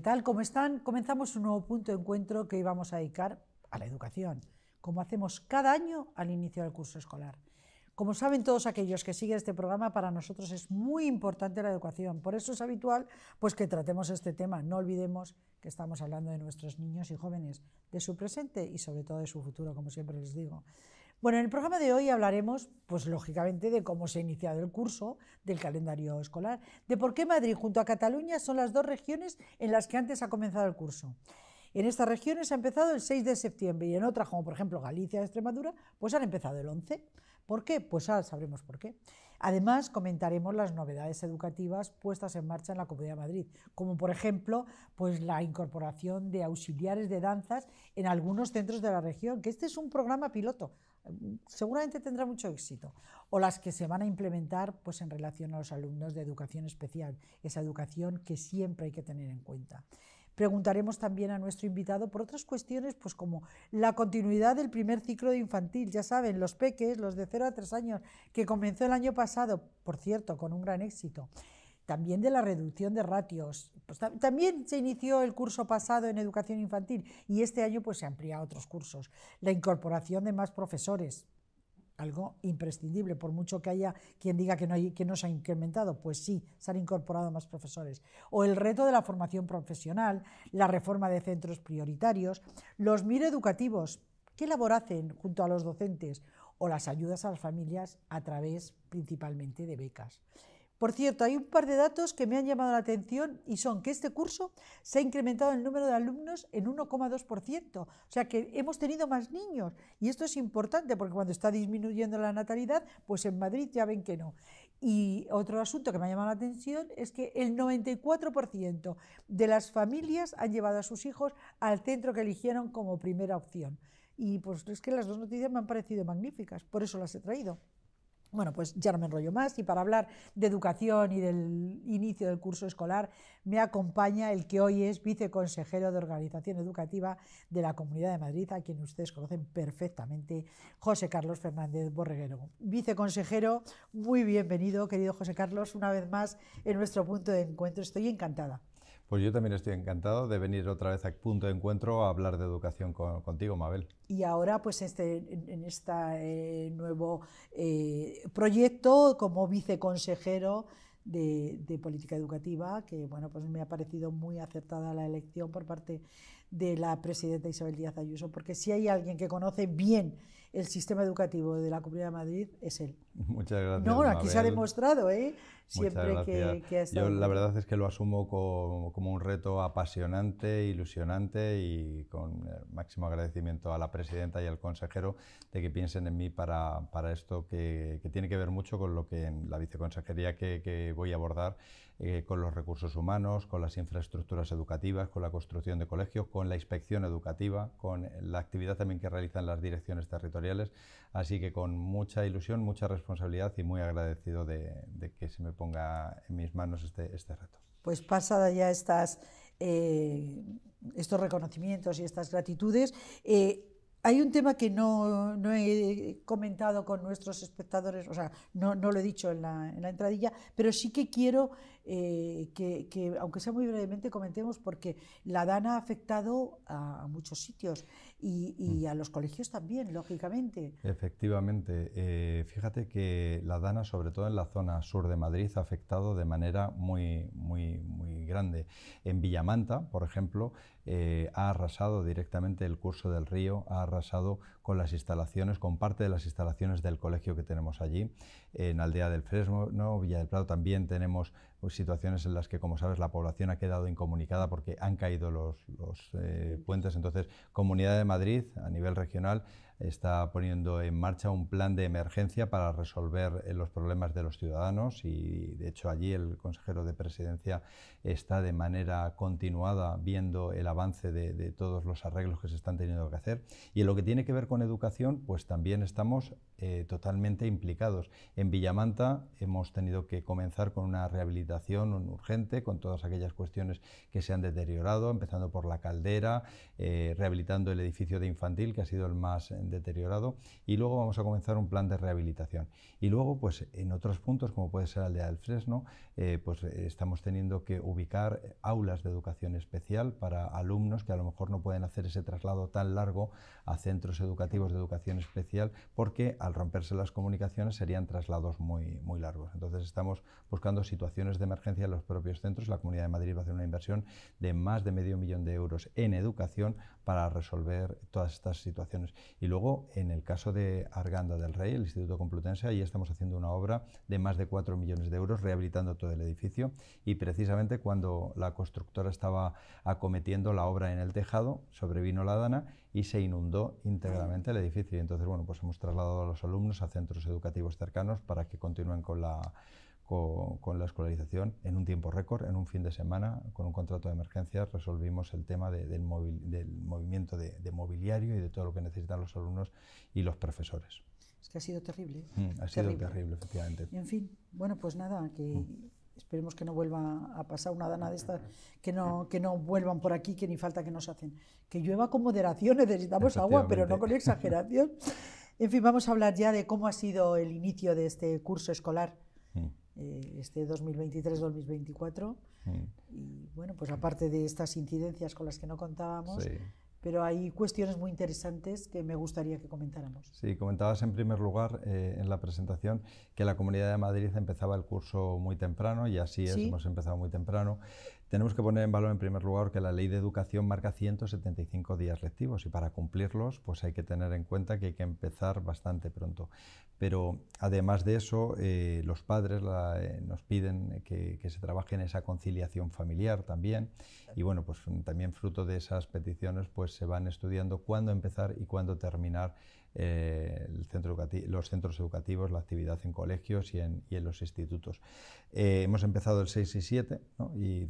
¿Qué tal? ¿Cómo están? Comenzamos un nuevo punto de encuentro que hoy vamos a dedicar a la educación, como hacemos cada año al inicio del curso escolar. Como saben todos aquellos que siguen este programa, para nosotros es muy importante la educación. Por eso es habitual pues, que tratemos este tema. No olvidemos que estamos hablando de nuestros niños y jóvenes, de su presente y sobre todo de su futuro, como siempre les digo. Bueno, en el programa de hoy hablaremos, pues lógicamente, de cómo se ha iniciado el curso, del calendario escolar, de por qué Madrid junto a Cataluña son las dos regiones en las que antes ha comenzado el curso. En estas regiones ha empezado el 6 de septiembre y en otras, como por ejemplo Galicia, e Extremadura, pues han empezado el 11. ¿Por qué? Pues ahora sabremos por qué. Además, comentaremos las novedades educativas puestas en marcha en la Comunidad de Madrid, como por ejemplo pues la incorporación de auxiliares de danzas en algunos centros de la región, que este es un programa piloto, seguramente tendrá mucho éxito. O las que se van a implementar pues, en relación a los alumnos de educación especial, esa educación que siempre hay que tener en cuenta. Preguntaremos también a nuestro invitado por otras cuestiones, pues como la continuidad del primer ciclo de infantil, ya saben, los peques, los de 0 a 3 años, que comenzó el año pasado, por cierto, con un gran éxito también de la reducción de ratios. Pues también se inició el curso pasado en educación infantil y este año pues, se amplía a otros cursos. La incorporación de más profesores, algo imprescindible, por mucho que haya quien diga que no, se ha incrementado, pues sí, se han incorporado más profesores. O el reto de la formación profesional, la reforma de centros prioritarios, los MIR educativos, que labor hacen junto a los docentes? O las ayudas a las familias a través principalmente de becas. Por cierto, hay un par de datos que me han llamado la atención y son que este curso se ha incrementado el número de alumnos en 1,2%, o sea que hemos tenido más niños y esto es importante porque cuando está disminuyendo la natalidad, pues en Madrid ya ven que no. Y otro asunto que me ha llamado la atención es que el 94% de las familias han llevado a sus hijos al centro que eligieron como primera opción. Y pues es que las dos noticias me han parecido magníficas, por eso las he traído. Bueno, pues ya no me enrollo más y para hablar de educación y del inicio del curso escolar me acompaña el que hoy es viceconsejero de Organización Educativa de la Comunidad de Madrid, a quien ustedes conocen perfectamente, José Carlos Fernández Borreguero. Viceconsejero, muy bienvenido, querido José Carlos, una vez más en nuestro punto de encuentro. Estoy encantada. Pues yo también estoy encantado de venir otra vez a Punto de Encuentro a hablar de educación contigo, Mabel. Y ahora, pues este, en este nuevo eh, proyecto como viceconsejero de, política educativa, que bueno, pues me ha parecido muy acertada la elección por parte de la presidenta Isabel Díaz Ayuso, porque si hay alguien que conoce bien el sistema educativo de la Comunidad de Madrid, es él. Muchas gracias. No, aquí se ha demostrado, ¿eh? siempre que, Yo la verdad es que lo asumo como, como, un reto apasionante, ilusionante y con máximo agradecimiento a la presidenta y al consejero de que piensen en mí para, para esto que, que, tiene que ver mucho con lo que en la viceconsejería que, que voy a abordar, eh, con los recursos humanos, con las infraestructuras educativas, con la construcción de colegios, con la inspección educativa, con la actividad también que realizan las direcciones territoriales. Así que con mucha ilusión, mucha responsabilidad y muy agradecido de, de que se me ponga en mis manos este, este reto. Pues pasada ya estas, eh, estos reconocimientos y estas gratitudes, eh, hay un tema que no, he comentado con nuestros espectadores, o sea, no, lo he dicho en la, entradilla, pero sí que quiero eh, que, aunque sea muy brevemente, comentemos porque la DANA ha afectado a, a muchos sitios y, mm. a los colegios también, lógicamente. Efectivamente. Eh, fíjate que la Dana, sobre todo en la zona sur de Madrid, ha afectado de manera muy, muy, muy grande. En Villamanta, por ejemplo, eh, ha arrasado directamente el curso del río, ha arrasado con las instalaciones, con parte de las instalaciones del colegio que tenemos allí. En Aldea del Fresno, Villa del Prado también tenemos pues, situaciones en las que, como sabes, la población ha quedado incomunicada porque han caído los, eh, puentes. Entonces, Comunidad de Madrid, a nivel regional, está poniendo en marcha un plan de emergencia para resolver eh, los problemas de los ciudadanos y de hecho allí el consejero de presidencia está de manera continuada viendo el avance de, todos los arreglos que se están teniendo que hacer. Y en lo que tiene que ver con educación, pues también estamos eh, totalmente implicados. En Villamanta hemos tenido que comenzar con una rehabilitación urgente, con todas aquellas cuestiones que se han deteriorado, empezando por la caldera, eh, rehabilitando el edificio de infantil, que ha sido el más eh, deteriorado, y luego vamos a comenzar un plan de rehabilitación. Y luego, pues en otros puntos, como puede ser Aldea del Fresno, pues estamos teniendo que ubicar aulas de educación especial para alumnos que a lo mejor no pueden hacer ese traslado tan largo a centros educativos de educación especial, porque a romperse las comunicaciones serían traslados muy, muy largos. Entonces estamos buscando situaciones de emergencia en los propios centros. La Comunidad de Madrid va a hacer una inversión de más de medio millón de euros en educación para resolver todas estas situaciones. Y luego, en el caso de Arganda del Rey, el Instituto Complutense, ahí estamos haciendo una obra de más de cuatro millones de euros, rehabilitando todo el edificio. Y precisamente cuando la constructora estaba acometiendo la obra en el tejado, sobrevino la dana y se inundó íntegramente el edificio. entonces, bueno, pues hemos trasladado a los alumnos a centros educativos cercanos para que continúen con la, con, la escolarización en un tiempo récord, en un fin de semana, con un contrato de emergencia resolvimos el tema del, del, movimiento de, mobiliario y de todo lo que necesitan los alumnos y los profesores. Es que ha sido terrible. Mm, ha sido terrible. efectivamente. Y en fin, bueno, pues nada, que mm. Esperemos que no vuelva a pasar una dana de estas, que no, que no vuelvan por aquí, que ni falta que nos hacen. Que llueva con moderación, necesitamos agua, pero no con exageración. En fin, vamos a hablar ya de cómo ha sido el inicio de este curso escolar, mm. eh, este 2023-2024. Mm. Y bueno, pues aparte de estas incidencias con las que no contábamos, sí pero hay cuestiones muy interesantes que me gustaría que comentáramos. Sí, comentabas en primer lugar eh, en la presentación que la Comunidad de Madrid empezaba el curso muy temprano y así hemos empezado muy temprano. Tenemos que poner en valor, en primer lugar, que la ley de educación marca 175 días lectivos y para cumplirlos, pues hay que tener en cuenta que hay que empezar bastante pronto. Pero además de eso, eh, los padres eh, nos piden que, se trabaje en esa conciliación familiar también. Y bueno, pues también fruto de esas peticiones, pues se van estudiando cuándo empezar y cuándo terminar eh, el centro los centros educativos, la actividad en colegios y en, los institutos. Eh, hemos empezado el 6 y 7 y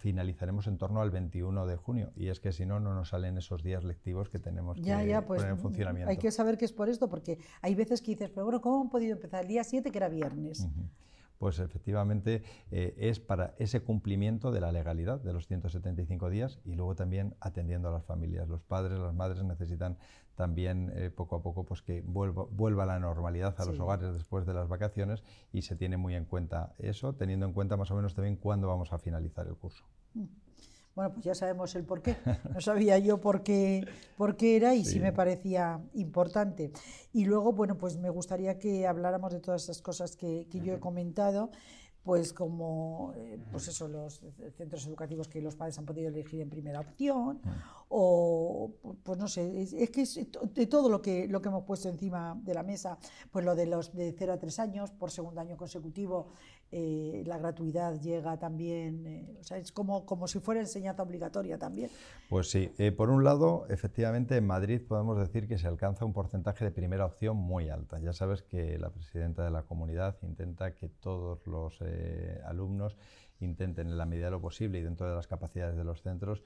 finalizaremos, en torno al 21 de junio. Y es que si no, no nos salen esos días lectivos que tenemos que poner pues, en funcionamiento. Hay que saber que es por esto, porque hay veces que dices, pero bueno, ¿cómo han podido empezar el día 7 que era viernes? pues efectivamente eh, es para ese cumplimiento de la legalidad de los 175 días y luego también atendiendo a las familias. Los padres, las madres necesitan también eh, poco a poco pues que vuelva, la normalidad a los hogares después de las vacaciones y se tiene muy en cuenta eso, teniendo en cuenta más o menos también cuándo vamos a finalizar el curso. Mm. Bueno, pues ya sabemos el por qué. No sabía yo por qué, por qué era y sí. me parecía importante. Y luego, bueno, pues me gustaría que habláramos de todas esas cosas que, yo he comentado pues como eh, pues eso, los centros educativos que los padres han podido elegir en primera opción, o pues no sé, es, que es de todo lo que, lo que hemos puesto encima de la mesa, pues lo de los de 0 a 3 años, por segundo año consecutivo, eh, la gratuidad llega también, eh, o sea, es como, como si fuera enseñanza obligatoria también. Pues sí, eh, por un lado, efectivamente en Madrid podemos decir que se alcanza un porcentaje de primera opción muy alta. Ya sabes que la presidenta de la comunidad intenta que todos los alumnos intenten en la medida de lo posible y dentro de las capacidades de los centros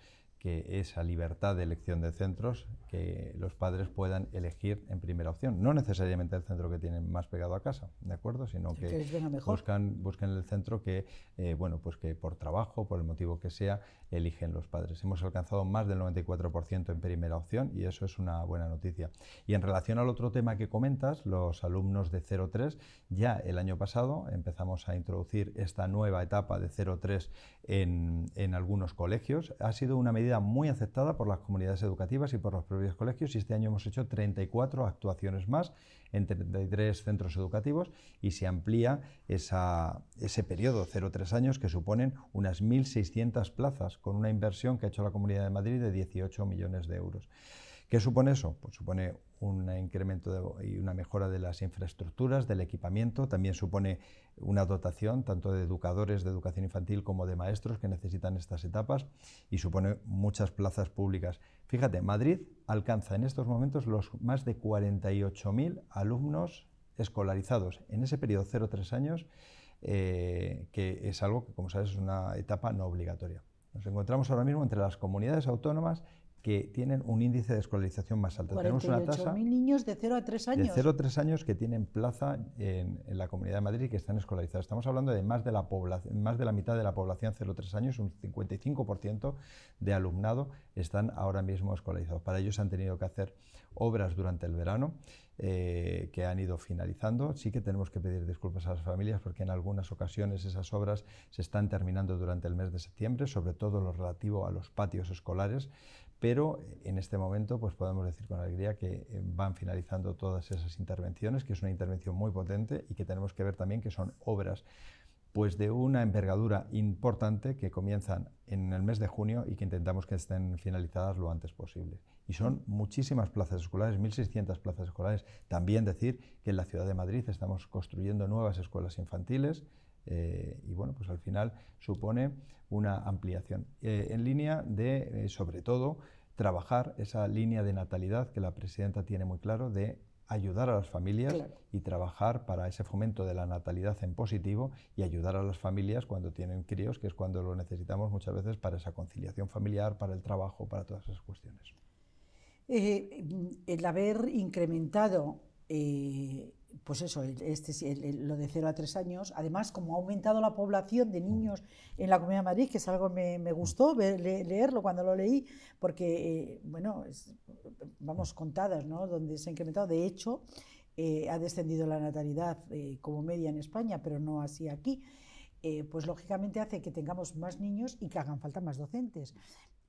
esa libertad de elección de centros, que los padres puedan elegir en primera opción. No necesariamente el centro que tienen más pegado a casa, ¿de acuerdo? Sino que, busquen el centro que, eh, bueno, pues que por trabajo, por el motivo que sea, eligen los padres. Hemos alcanzado más del 94% en primera opción y eso es una buena noticia. Y en relación al otro tema que comentas, los alumnos de 03, ya el año pasado empezamos a introducir esta nueva etapa de 03 en, en algunos colegios. Ha sido una medida muy aceptada por las comunidades educativas y por los propios colegios y este año hemos hecho 34 actuaciones más en 33 centros educativos y se amplía ese periodo 0-3 años que suponen unas 1.600 plazas con una inversión que ha hecho la Comunidad de Madrid de 18 millones de euros. ¿Qué supone eso? Pues supone un incremento y una mejora de las infraestructuras, del equipamiento, también supone una dotación tanto de educadores de educación infantil como de maestros que necesitan estas etapas y supone muchas plazas públicas. Fíjate, Madrid alcanza en estos momentos los más de 48.000 alumnos escolarizados en ese periodo 0-3 años, eh, que es algo que, como sabes, es una etapa no obligatoria. Nos encontramos ahora mismo entre las comunidades autónomas que tienen un índice de escolarización más alto. Tenemos una tasa. niños de 0 a 3 años. De 0 a 3 años que tienen plaza en, la Comunidad de Madrid y que están escolarizados. Estamos hablando de más de la, población, más de la mitad de la población 0 a 3 años, un 55% de alumnado están ahora mismo escolarizados. Para ellos han tenido que hacer obras durante el verano eh, que han ido finalizando. Sí que tenemos que pedir disculpas a las familias porque en algunas ocasiones esas obras se están terminando durante el mes de septiembre, sobre todo lo relativo a los patios escolares pero eh, en este momento pues, podemos decir con alegría que eh, van finalizando todas esas intervenciones, que es una intervención muy potente y que tenemos que ver también que son obras pues de una envergadura importante que comienzan en el mes de junio y que intentamos que estén finalizadas lo antes posible. Y son muchísimas plazas escolares, 1.600 plazas escolares. También decir que en la ciudad de Madrid estamos construyendo nuevas escuelas infantiles, eh, y bueno, pues al final supone una ampliación eh, en línea de, eh, sobre todo, trabajar esa línea de natalidad que la presidenta tiene muy claro de ayudar a las familias y trabajar para ese fomento de la natalidad en positivo y ayudar a las familias cuando tienen críos, que es cuando lo necesitamos muchas veces para esa conciliación familiar, para el trabajo, para todas esas cuestiones. el haber incrementado pues eso, este, lo de cero a tres años. Además, como ha aumentado la población de niños en la Comunidad de Madrid, que es algo me, me gustó leerlo cuando lo leí, porque, eh, bueno, vamos contadas, ¿no? Donde se ha incrementado. De hecho, eh, ha descendido la natalidad eh, como media en España, pero no así aquí. pues lógicamente hace que tengamos más niños y que hagan falta más docentes.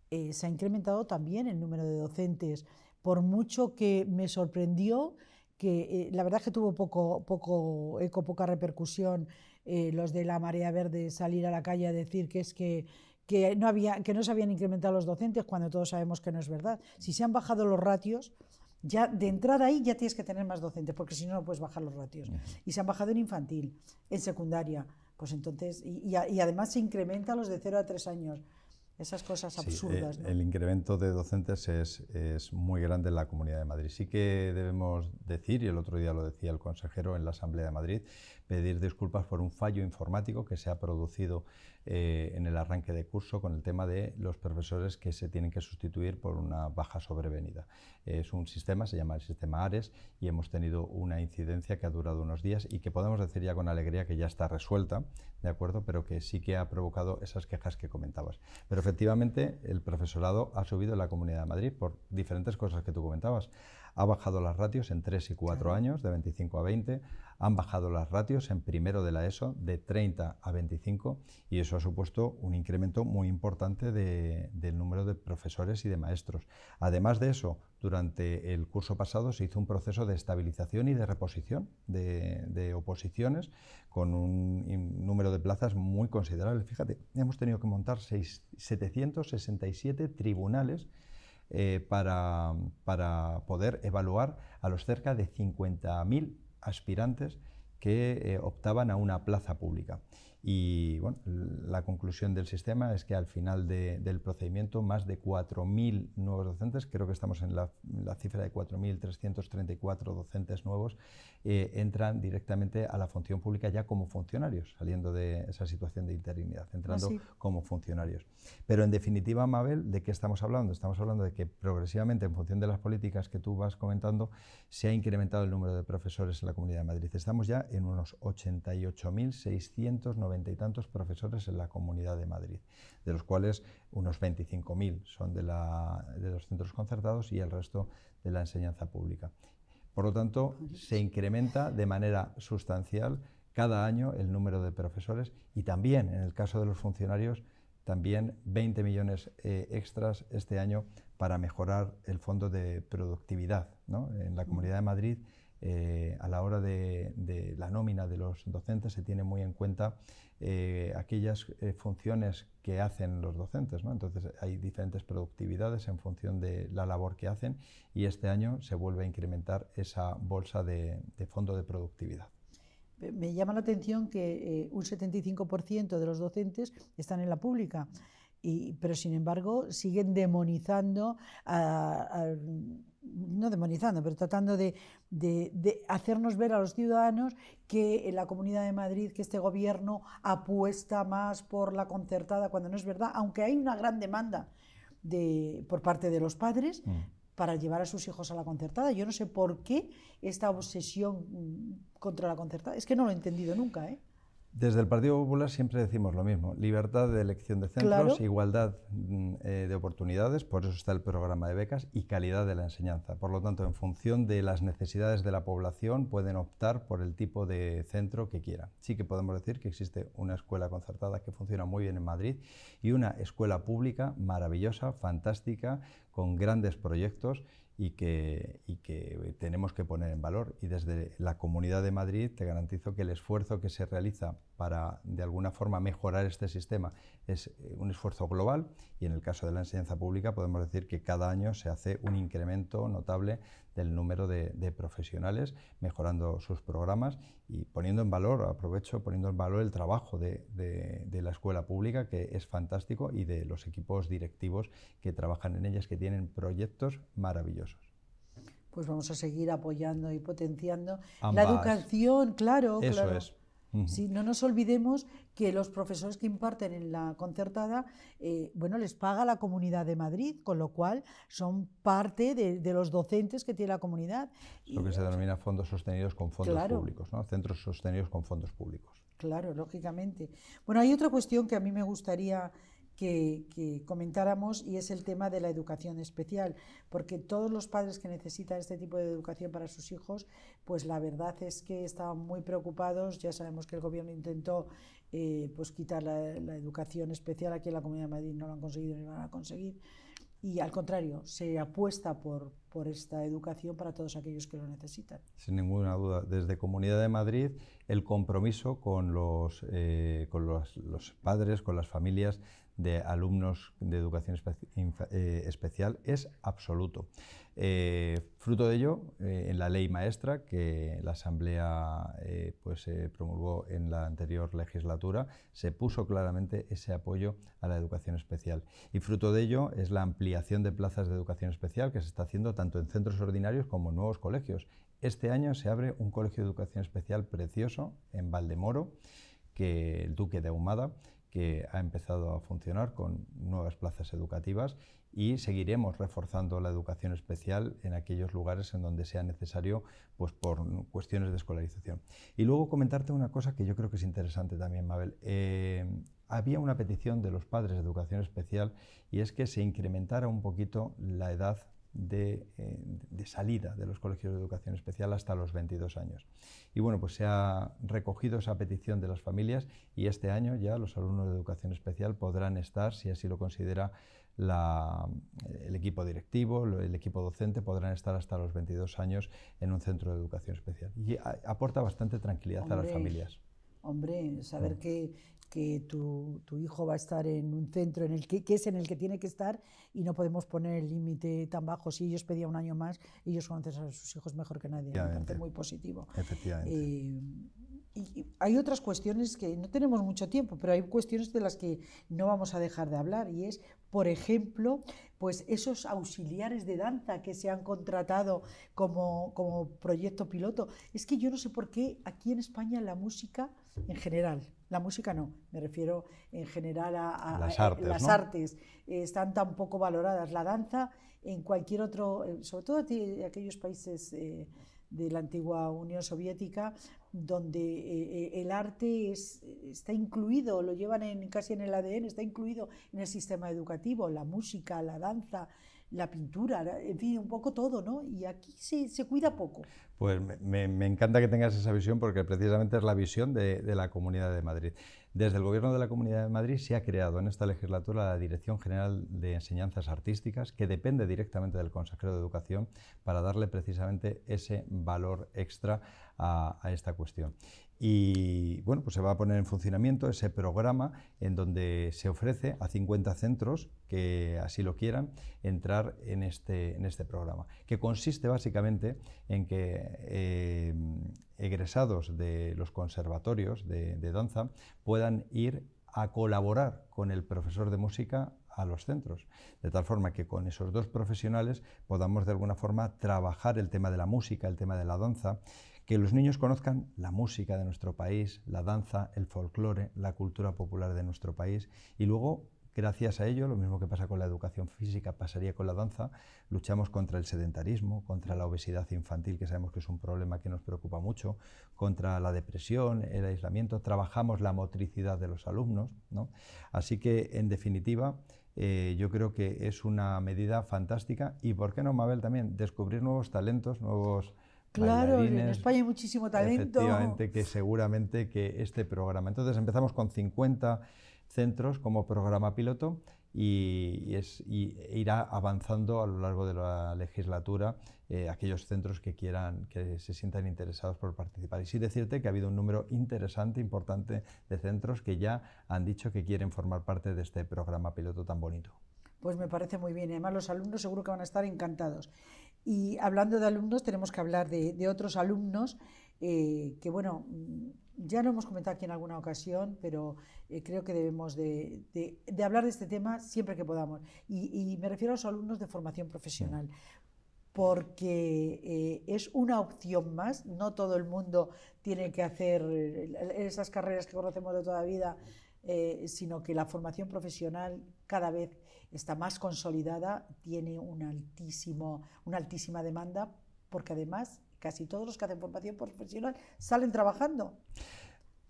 se ha incrementado también el número de docentes, por mucho que me sorprendió que eh, la verdad es que tuvo poco, poco eco, poca repercusión eh, los de la marea verde salir a la calle a decir que es que, que, no había, que no se habían incrementado los docentes cuando todos sabemos que no es verdad. Si se han bajado los ratios, ya de entrada ahí ya tienes que tener más docentes, porque si no, no puedes bajar los ratios. Y se han bajado en infantil, en secundaria, pues entonces, y, además se incrementa los de 0 a 3 años esas cosas absurdas. Eh, el, incremento de docentes es, es, muy grande en la Comunidad de Madrid. Sí que debemos decir, y el otro día lo decía el consejero en la Asamblea de Madrid, pedir disculpas por un fallo informático que se ha producido eh, en el arranque de curso con el tema de los profesores que se tienen que sustituir por una baja sobrevenida. Es un sistema, se llama el sistema ARES, y hemos tenido una incidencia que ha durado unos días y que podemos decir ya con alegría que ya está resuelta, ¿de acuerdo? Pero que sí que ha provocado esas quejas que comentabas. Pero efectivamente el profesorado ha subido en la Comunidad de Madrid por diferentes cosas que tú comentabas ha bajado las ratios en tres y cuatro años, de 25 a 20, han bajado las ratios en primero de la ESO de 30 a 25 y eso ha supuesto un incremento muy importante del número de profesores y de maestros. Además de eso, durante el curso pasado se hizo un proceso de estabilización y de reposición de, oposiciones con un, número de plazas muy considerable. Fíjate, hemos tenido que montar 767 tribunales eh, para, para, poder evaluar a los cerca de 50.000 aspirantes que eh, optaban a una plaza pública. Y bueno, la conclusión del sistema es que al final del procedimiento, más de 4.000 nuevos docentes, creo que estamos en la, cifra de 4.334 docentes nuevos, eh, entran directamente a la función pública ya como funcionarios, saliendo de esa situación de interinidad, entrando ah, como funcionarios. Pero en definitiva, Mabel, ¿de qué estamos hablando? Estamos hablando de que progresivamente, en función de las políticas que tú vas comentando, se ha incrementado el número de profesores en la Comunidad de Madrid. Estamos ya en unos 88.690 y tantos profesores en la Comunidad de Madrid, de los cuales unos 25.000 son de, los centros concertados y el resto de la enseñanza pública. Por lo tanto, se incrementa de manera sustancial cada año el número de profesores y también, en el caso de los funcionarios, también 20 millones eh, extras este año para mejorar el fondo de productividad. En la Comunidad de Madrid eh, a la hora de, la nómina de los docentes se tiene muy en cuenta eh, aquellas eh, funciones que hacen los docentes. Entonces hay diferentes productividades en función de la labor que hacen y este año se vuelve a incrementar esa bolsa de, fondo de productividad. Me llama la atención que un 75% de los docentes están en la pública. Y, pero sin embargo siguen demonizando a, no demonizando, pero tratando de, hacernos ver a los ciudadanos que en la Comunidad de Madrid, que este gobierno apuesta más por la concertada, cuando no es verdad, aunque hay una gran demanda de, por parte de los padres mm. para llevar a sus hijos a la concertada. Yo no sé por qué esta obsesión mm, contra la concertada, es que no lo he entendido nunca. ¿eh? Desde el Partido Popular siempre decimos lo mismo, libertad de elección de centros, igualdad mm, eh, de oportunidades, por eso está el programa de becas, y calidad de la enseñanza. Por lo tanto, en función de las necesidades de la población, pueden optar por el tipo de centro que quieran. Sí que podemos decir que existe una escuela concertada que funciona muy bien en Madrid y una escuela pública maravillosa, fantástica, con grandes proyectos y que, y que tenemos que poner en valor. Y desde la Comunidad de Madrid te garantizo que el esfuerzo que se realiza para, de alguna forma, mejorar este sistema es eh, un esfuerzo global y en el caso de la enseñanza pública podemos decir que cada año se hace un incremento notable del número de, profesionales, mejorando sus programas y poniendo en valor, aprovecho, poniendo en valor el trabajo de, la escuela pública, que es fantástico, y de los equipos directivos que trabajan en ellas, que tienen proyectos maravillosos. Pues vamos a seguir apoyando y potenciando la educación, claro. Eso es no nos olvidemos que los profesores que imparten en la concertada, eh, bueno, les paga la Comunidad de Madrid, con lo cual son parte de, los docentes que tiene la comunidad. Lo que se denomina fondos sostenidos con fondos públicos, ¿no? centros sostenidos con fondos públicos. Claro, lógicamente. Bueno, hay otra cuestión que a mí me gustaría que, comentáramos y es el tema de la educación especial, porque todos los padres que necesitan este tipo de educación para sus hijos, pues la verdad es que estaban muy preocupados, ya sabemos que el gobierno intentó eh, pues quitar la, educación especial, aquí en la Comunidad de Madrid no lo han conseguido ni van a conseguir, y al contrario, se apuesta por esta educación para todos aquellos que lo necesitan. Sin ninguna duda, desde Comunidad de Madrid, el compromiso con los, eh, con los, padres, con las familias de alumnos de educación eh, especial es absoluto. Eh, fruto de ello, en la ley maestra que la Asamblea pues, promulgó en la anterior legislatura, se puso claramente ese apoyo a la educación especial. Y fruto de ello es la ampliación de plazas de educación especial que se está haciendo tanto en centros ordinarios como en nuevos colegios. Este año se abre un colegio de educación especial precioso en Valdemoro, que el Duque de Ahumada, que ha empezado a funcionar con nuevas plazas educativas y seguiremos reforzando la educación especial en aquellos lugares en donde sea necesario pues por cuestiones de escolarización. Y luego comentarte una cosa que yo creo que es interesante también, Mabel. Eh, había una petición de los padres de educación especial y es que se incrementara un poquito la edad eh, de, salida de los colegios de educación especial hasta los 22 años. Y bueno, pues se ha recogido esa petición de las familias y este año ya los alumnos de educación especial podrán estar, si así lo considera el equipo directivo, el equipo docente, podrán estar hasta los 22 años en un centro de educación especial. Y aporta bastante tranquilidad a las familias. Hombre, saber mm. que que tu, hijo va a estar en un centro en el que, es en el que tiene que estar y no podemos poner el límite tan bajo. Si ellos pedían un año más, ellos conocen a sus hijos mejor que nadie. Me parece muy positivo. Efectivamente. Eh, y hay otras cuestiones que no tenemos mucho tiempo, pero hay cuestiones de las que no vamos a dejar de hablar y es, por ejemplo, pues esos auxiliares de danza que se han contratado como, como proyecto piloto. Es que yo no sé por qué aquí en España la música en general, la música no, me refiero en general a, las eh, artes. están tan poco valoradas. La danza en cualquier otro, eh, sobre todo en aquellos países eh, de la antigua Unión Soviética, donde el arte está incluido, lo llevan en, casi en el ADN, está incluido en el sistema educativo, la música, la danza la pintura, en fin, un poco todo, ¿no? Y aquí se, cuida poco. Pues me, encanta que tengas esa visión porque precisamente es la visión de, la Comunidad de Madrid. Desde el Gobierno de la Comunidad de Madrid se ha creado en esta legislatura la Dirección General de Enseñanzas Artísticas, que depende directamente del Consejero de Educación, para darle precisamente ese valor extra a esta cuestión. Y bueno, pues se va a poner en funcionamiento ese programa en donde se ofrece a 50 centros que así lo quieran entrar en este, en este programa, que consiste básicamente en que eh, egresados de los conservatorios de danza puedan ir a colaborar con el profesor de música a los centros, de tal forma que con esos dos profesionales podamos de alguna forma trabajar el tema de la música, el tema de la danza, que los niños conozcan la música de nuestro país, la danza, el folclore, la cultura popular de nuestro país y luego Gracias a ello, lo mismo que pasa con la educación física, pasaría con la danza, luchamos contra el sedentarismo, contra la obesidad infantil, que sabemos que es un problema que nos preocupa mucho, contra la depresión, el aislamiento, trabajamos la motricidad de los alumnos. Así que, en definitiva, eh, yo creo que es una medida fantástica y, ¿por qué no, Mabel, también descubrir nuevos talentos, nuevos Claro, en España hay muchísimo talento. Efectivamente, que seguramente que este programa. Entonces empezamos con 50 centros como programa piloto y, irá avanzando a lo largo de la legislatura eh, aquellos centros que quieran, que se sientan interesados por participar. Y sí decirte que ha habido un número interesante, importante de centros que ya han dicho que quieren formar parte de este programa piloto tan bonito. Pues me parece muy bien. Además, los alumnos seguro que van a estar encantados. Y hablando de alumnos, tenemos que hablar de, otros alumnos eh, que, bueno, mm, ya lo hemos comentado aquí en alguna ocasión, pero eh, creo que debemos de, hablar de este tema siempre que podamos. Y, me refiero a los alumnos de formación profesional, porque eh, es una opción más, no todo el mundo tiene que hacer esas carreras que conocemos de toda la vida, sino que la formación profesional cada vez está más consolidada, tiene una altísima demanda, porque además casi todos los que hacen formación profesional salen trabajando.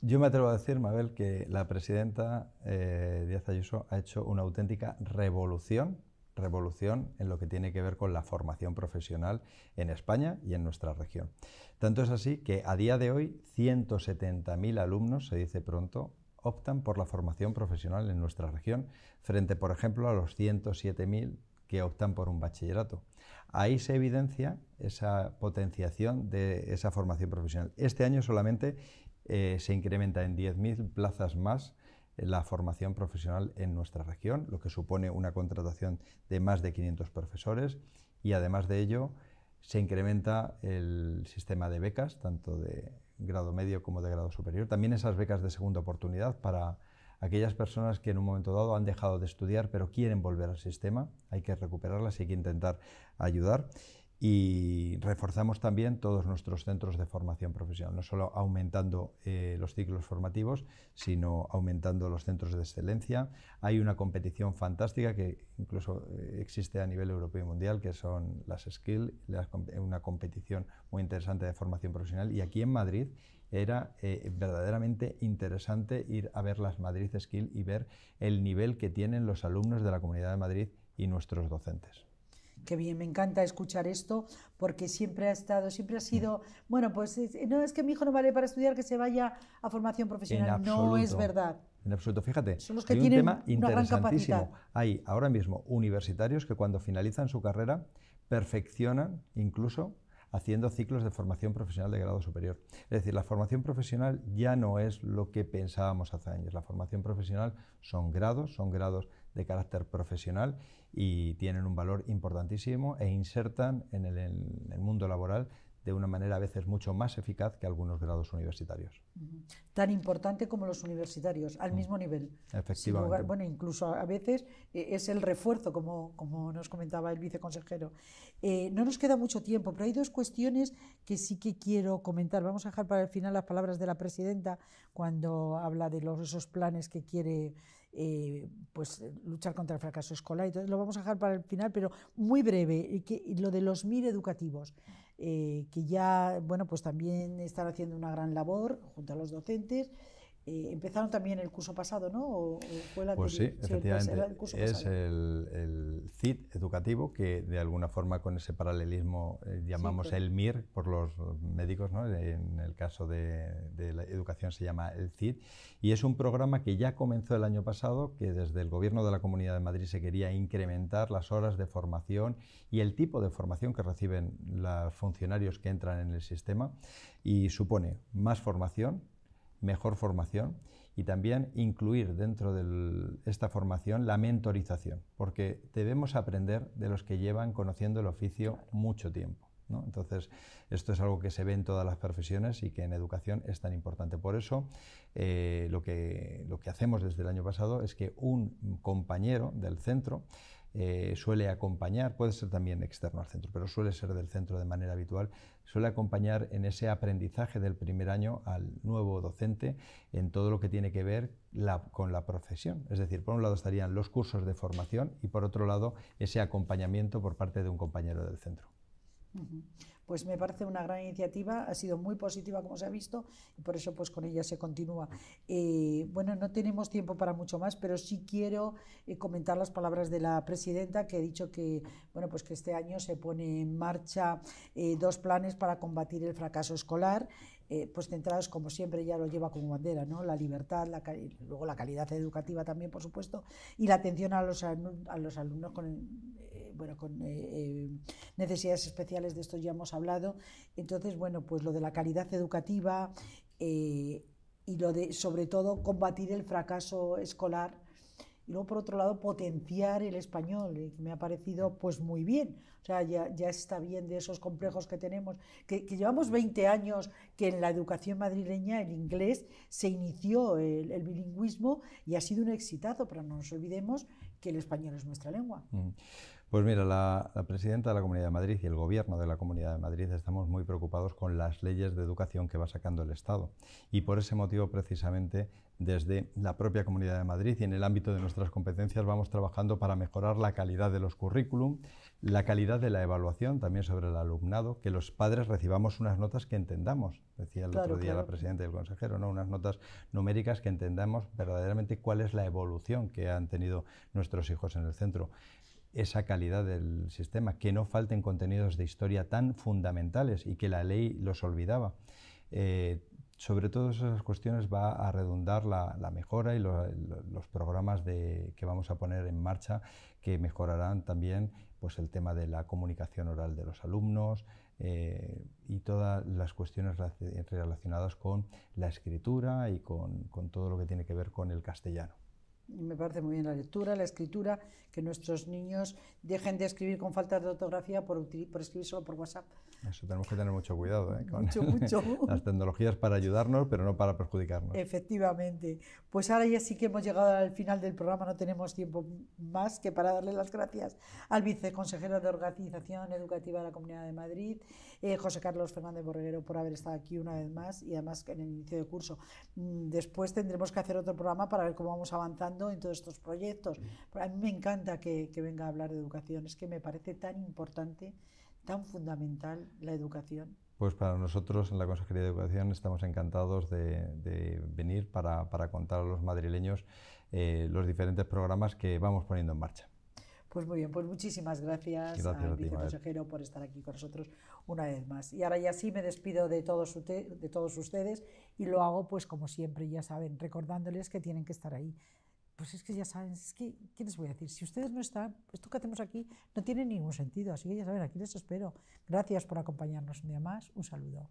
Yo me atrevo a decir, Mabel, que la presidenta eh, Díaz Ayuso ha hecho una auténtica revolución, revolución en lo que tiene que ver con la formación profesional en España y en nuestra región. Tanto es así que a día de hoy 170.000 alumnos, se dice pronto, optan por la formación profesional en nuestra región, frente, por ejemplo, a los 107.000 que optan por un bachillerato. Ahí se evidencia esa potenciación de esa formación profesional. Este año solamente eh, se incrementa en 10.000 plazas más eh, la formación profesional en nuestra región, lo que supone una contratación de más de 500 profesores y además de ello se incrementa el sistema de becas, tanto de grado medio como de grado superior. También esas becas de segunda oportunidad para aquellas personas que en un momento dado han dejado de estudiar pero quieren volver al sistema. Hay que recuperarlas y hay que intentar ayudar y reforzamos también todos nuestros centros de formación profesional, no solo aumentando eh, los ciclos formativos, sino aumentando los centros de excelencia. Hay una competición fantástica que incluso eh, existe a nivel europeo y mundial, que son las Skill, una competición muy interesante de formación profesional. Y aquí en Madrid era eh, verdaderamente interesante ir a ver las Madrid Skill y ver el nivel que tienen los alumnos de la Comunidad de Madrid y nuestros docentes. Qué bien, me encanta escuchar esto porque siempre ha estado, siempre ha sido, bueno, pues no es que mi hijo no vale para estudiar, que se vaya a formación profesional. no es verdad. En absoluto, fíjate, es un tema interesantísimo. hay ahora mismo universitarios que cuando finalizan su carrera perfeccionan incluso haciendo ciclos de formación profesional de grado superior. Es decir, la formación profesional ya no es lo que pensábamos hace años. La formación profesional son grados, son grados de carácter profesional y tienen un valor importantísimo e insertan en el, mundo laboral de una manera a veces mucho más eficaz que algunos grados universitarios. Tan importante como los universitarios, al mm. mismo nivel. Efectivamente. bueno, incluso a veces eh, es el refuerzo, como, como nos comentaba el viceconsejero. Eh, no nos queda mucho tiempo, pero hay dos cuestiones que sí que quiero comentar. Vamos a dejar para el final las palabras de la presidenta cuando habla de los, esos planes que quiere eh, pues luchar contra el fracaso escolar. Entonces lo vamos a dejar para el final, pero muy breve, que, lo de los mil educativos. Eh, que ya, bueno, pues también están haciendo una gran labor junto a los docentes eh, empezaron también el curso pasado, ¿no? pues sí, efectivamente. es el, el, CIT educativo, que de alguna forma con ese paralelismo eh, llamamos el MIR por los médicos, ¿no? En el caso de, de, la educación se llama el CIT. Y es un programa que ya comenzó el año pasado, que desde el Gobierno de la Comunidad de Madrid se quería incrementar las horas de formación y el tipo de formación que reciben los funcionarios que entran en el sistema. Y supone más formación mejor formación y también incluir dentro de esta formación la mentorización, porque debemos aprender de los que llevan conociendo el oficio mucho tiempo. Entonces, esto es algo que se ve en todas las profesiones y que en educación es tan importante. Por eso, eh, lo, que, lo que hacemos desde el año pasado es que un compañero del centro eh, suele acompañar, puede ser también externo al centro, pero suele ser del centro de manera habitual, suele acompañar en ese aprendizaje del primer año al nuevo docente en todo lo que tiene que ver con la profesión. Es decir, por un lado estarían los cursos de formación y por otro lado ese acompañamiento por parte de un compañero del centro pues me parece una gran iniciativa, ha sido muy positiva como se ha visto y por eso pues con ella se continúa. Eh, bueno, no tenemos tiempo para mucho más, pero sí quiero eh, comentar las palabras de la presidenta que ha dicho que, bueno, pues que este año se pone en marcha eh, dos planes para combatir el fracaso escolar. pues centrados, como siempre, ya lo lleva como bandera, ¿no? La libertad, la luego la calidad educativa también, por supuesto, y la atención a los, a los alumnos con bueno, con eh, eh, necesidades especiales, de esto ya hemos hablado. Entonces, bueno, pues lo de la calidad educativa eh, y lo de, sobre todo, combatir el fracaso escolar. Y luego, por otro lado, potenciar el español, que me ha parecido pues muy bien. O sea, ya, está bien de esos complejos que tenemos, que, llevamos 20 años que en la educación madrileña el inglés se inició el, bilingüismo y ha sido un exitazo, pero no nos olvidemos que el español es nuestra lengua. Mm. Pues mira, la, presidenta de la Comunidad de Madrid y el gobierno de la Comunidad de Madrid estamos muy preocupados con las leyes de educación que va sacando el Estado. Y por ese motivo, precisamente, desde la propia Comunidad de Madrid y en el ámbito de nuestras competencias vamos trabajando para mejorar la calidad de los currículum, la calidad de la evaluación también sobre el alumnado, que los padres recibamos unas notas que entendamos, decía el otro día la presidenta del consejero, ¿no? unas notas numéricas que entendamos verdaderamente cuál es la evolución que han tenido nuestros hijos en el centro esa calidad del sistema, que no falten contenidos de historia tan fundamentales y que la ley los olvidaba. Eh, sobre todas esas cuestiones va a redundar la, mejora y los programas que vamos a poner en marcha que mejorarán también pues, el tema de la comunicación oral de los alumnos eh, y todas las cuestiones relacionadas con la escritura y con todo lo que tiene que ver con el castellano me parece muy bien la lectura, la escritura, que nuestros niños dejen de escribir con falta de ortografía por escribir solo por WhatsApp. Eso tenemos que tener mucho cuidado ¿eh? con las tecnologías para ayudarnos, pero no para perjudicarnos. Efectivamente. Pues ahora ya sí que hemos llegado al final del programa, no tenemos tiempo más que para darle las gracias al viceconsejero de Organización Educativa de la Comunidad de Madrid, eh, José Carlos Fernández Borreguero, por haber estado aquí una vez más y además en el inicio del curso. Mm, después tendremos que hacer otro programa para ver cómo vamos avanzando en todos estos proyectos. a mí me encanta que, que venga a hablar de educación, es que me parece tan importante tan fundamental la educación? Pues para nosotros en la Consejería de Educación estamos encantados de, venir para, para, contar a los madrileños eh, los diferentes programas que vamos poniendo en marcha. Pues muy bien, pues muchísimas gracias, gracias al viceconsejero por estar aquí con nosotros una vez más. Y ahora ya sí me despido de todos, de todos ustedes y lo hago pues como siempre, ya saben, recordándoles que tienen que estar ahí pues es que ya saben, es que, ¿qué les voy a decir? Si ustedes no están, esto que hacemos aquí no tiene ningún sentido, así que ya saben, aquí les espero. Gracias por acompañarnos un día más, un saludo.